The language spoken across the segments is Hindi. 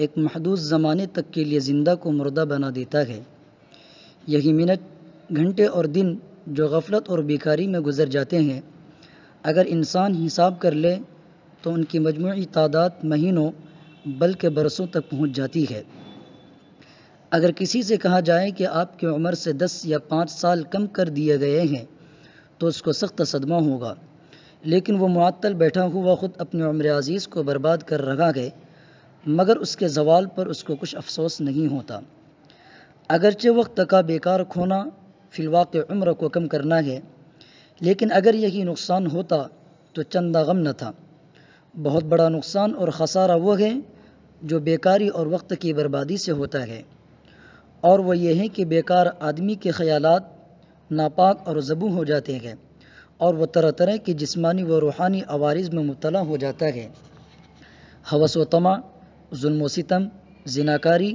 एक महदूद ज़माने तक के लिए ज़िंदा को मुर्दा बना देता है यही मिनट घंटे और दिन जो गफलत और बेकारी में गुजर जाते हैं अगर इंसान हिसाब कर ले तो उनकी मजमू तादाद महीनों बल्कि बरसों तक पहुंच जाती है अगर किसी से कहा जाए कि आपकी उम्र से दस या पाँच साल कम कर दिए गए हैं तो उसको सख्त सदमा होगा लेकिन वो मअतल बैठा हुआ ख़ुद अपने उम्र अजीज़ को बर्बाद कर रहा है मगर उसके जवाल पर उसको कुछ अफसोस नहीं होता अगरचे वक्त का बेकार खोना फिलवाक़ उम्र को कम करना है लेकिन अगर यही नुकसान होता तो चंदा गम न था बहुत बड़ा नुकसान और खसारा वह है जो बेकारी और वक्त की बर्बादी से होता है और वह यह है कि बेकार आदमी के ख्याल नापाक और जबू हो जाते हैं और वह तरह तरह के जिसमानी व रूहानी आवारज़ में मुबला हो जाता है हवस व तमा जुल्म सितम जिनाकारी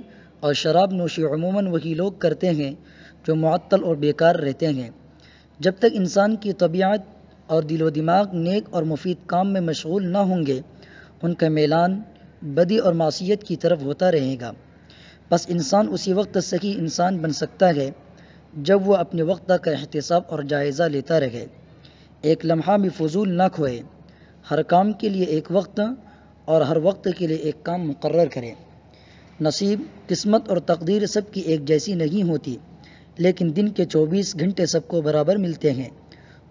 और शराब नोशी अमूमन वही लोग करते हैं जो मअतल और बेकार रहते हैं जब तक इंसान की तबीयत और दिलो दिमाग नेक और मुफीद काम में मशगूल ना होंगे उनका मेलान बदी और मासीत की तरफ होता रहेगा बस इंसान उसी वक्त सही इंसान बन सकता है जब वह अपने वक्त का एहतसाब और जायज़ा लेता रहे एक लम्हा में फजूल ना खोए हर काम के लिए एक वक्त और हर वक्त के लिए एक काम मुकर करें नसीब किस्मत और तकदीर सबकी एक जैसी नहीं होती लेकिन दिन के 24 घंटे सबको बराबर मिलते हैं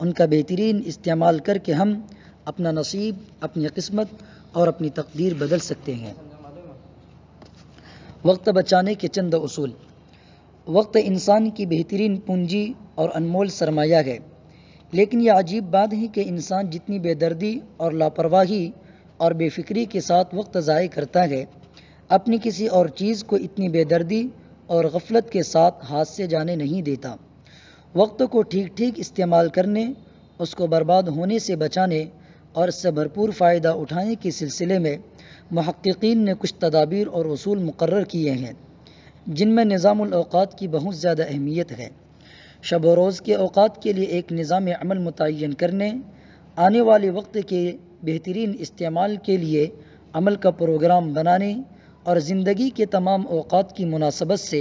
उनका बेहतरीन इस्तेमाल करके हम अपना नसीब अपनी किस्मत और अपनी तकदीर बदल सकते हैं वक्त बचाने के चंद असूल वक्त इंसान की बेहतरीन पूंजी और अनमोल सरमाया है लेकिन यह अजीब बात है कि इंसान जितनी बेदर्दी और लापरवाही और बेफिक्री के साथ वक्त ज़ाय करता है अपनी किसी और चीज़ को इतनी बेदर्दी और गफलत के साथ हाथ से जाने नहीं देता वक्त को ठीक ठीक इस्तेमाल करने उसको बर्बाद होने से बचाने और इससे भरपूर फ़ायदा उठाने के सिलसिले में महक्कीन ने कुछ तदाबीर और असूल मुकर किए हैं जिनमें निज़ामत की बहुत ज़्यादा अहमियत है शब रोज़ के अवात के लिए एक निज़ाम अमल मुतन करने आने वाले वक्त के बेहतरीन इस्तेमाल के लिए अमल का प्रोग्राम बनाने और ज़िंदगी के तमाम अवकात की मुनासबत से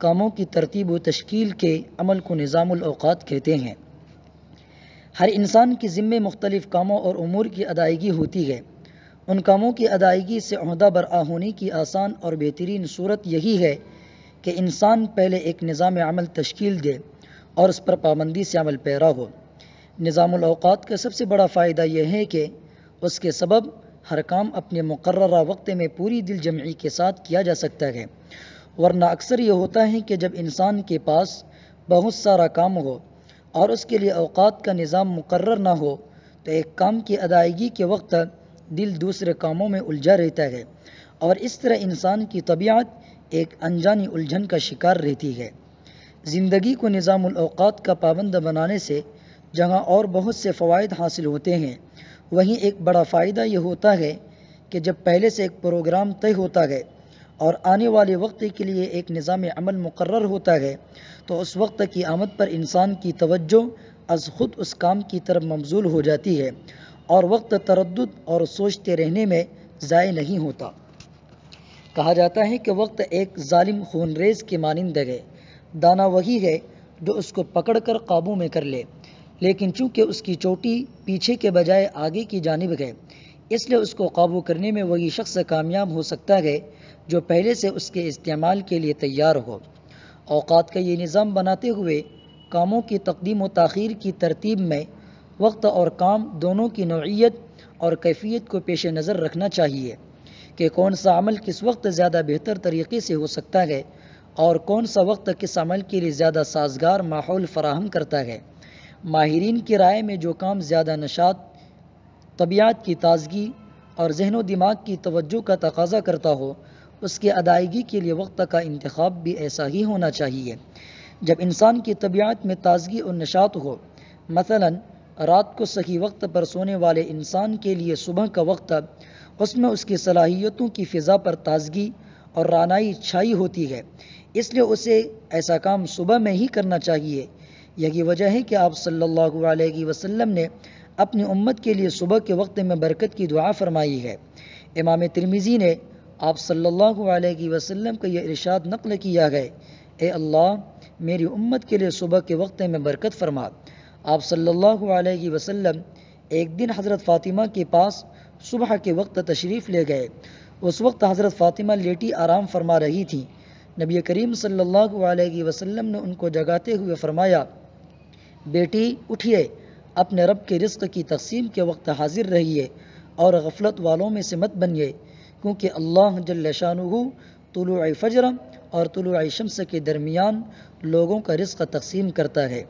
कामों की तरतीब व तश्कील के अमल को निज़ामौकात कहते हैं हर इंसान के ज़िम्मे मुख्तलिफ़ कामों और अमूर की अदायगी होती है उन कामों की अदायगी से अहदा बरआ होने की आसान और बेहतरीन सूरत यही है कि इंसान पहले एक निज़ाम अमल तश्कील दे और उस पर पाबंदी से अमल पैरा हो निज़ामौकात का सबसे बड़ा फ़ायदा यह है कि उसके सबब हर काम अपने मुकर्रा वक्त में पूरी दिल जमी के साथ किया जा सकता है वरना अक्सर ये होता है कि जब इंसान के पास बहुत सारा काम हो और उसके लिए अवकात का निज़ाम मुकर्र ना हो तो एक काम की अदायगी के वक्त दिल दूसरे कामों में उलझा रहता है और इस तरह इंसान की तबीयत एक अनजानी उलझन का शिकार रहती है ज़िंदगी को निज़ाम का पाबंद बनाने से जहाँ और बहुत से फ़वाद हासिल होते हैं वहीं एक बड़ा फ़ायदा ये होता है कि जब पहले से एक प्रोग्राम तय होता है और आने वाले वक्त के लिए एक निज़ाम अमल मुकर होता है तो उस वक्त की आमद पर इंसान की तवज्जो अज खुद उस काम की तरफ मंजूल हो जाती है और वक्त तरद और सोचते रहने में ज़ाय नहीं होता कहा जाता है कि वक्त एक ालिम खूनरेज के मानंद है दाना वही है जो उसको पकड़ कर काबू में कर ले लेकिन चूंकि उसकी चोटी पीछे के बजाय आगे की जानब है इसलिए उसको काबू करने में वही शख्स कामयाब हो सकता है जो पहले से उसके इस्तेमाल के लिए तैयार हो अवकात का ये निज़ाम बनाते हुए कामों की तकदीम तखीर की तरतीब में वक्त और काम दोनों की नौीयत और कैफियत को पेश नज़र रखना चाहिए कि कौन सा अमल किस वक्त ज़्यादा बेहतर तरीके से हो सकता है और कौन सा वक्त किस अमल के लिए ज़्यादा साजगार माहौल फराहम करता है माहरीन की राय में जो काम ज़्यादा नशात तबियात की ताज़गी और जहन व दिमाग की तवज्जो का तकाजा करता हो उसकी अदायगी के लिए वक्त का इंतखब भी ऐसा ही होना चाहिए जब इंसान की तबियात में ताज़गी और नशात हो मसलन रात को सही वक्त पर सोने वाले इंसान के लिए सुबह का वक्त उसमें उसकी सलाहियतों की फ़िज़ा पर ताज़गी और रानाई छाई होती है इसलिए उसे ऐसा काम सुबह में ही करना चाहिए यही वजह है कि आप सल्लल्लाहु अलैहि वसल्लम ने अपनी उम्मत के लिए सुबह के वक्त में बरकत की दुआ फरमाई है इमाम तिरमिज़ी ने आप सल्लल्लाहु अलैहि वसल्लम का यह इरशाद नकल किया है ए अल्लाह मेरी उम्मत के लिए सुबह के वक्त में बरकत फरमा आप सल्लल्लाहु अलैहि वसल्लम एक दिन हज़रत फ़ातिमा के पास सुबह के वक्त तशरीफ़ ले गए उस वक्त हज़रत फ़ातिमा लेटी आराम फरमा रही थी नबी करीम सल्लल्लाहु अलैहि वसल्लम ने उनको जगाते हुए फरमाया बेटी उठिए अपने रब के रिस्क की तकसीम के वक्त हाजिर रहिए और गफलत वालों में से मत बनिए क्योंकि अल्लाह जल शाह तुलु फ़जर और तुलु शम्स के दरमियान लोगों का रिस्क तकसीम करता है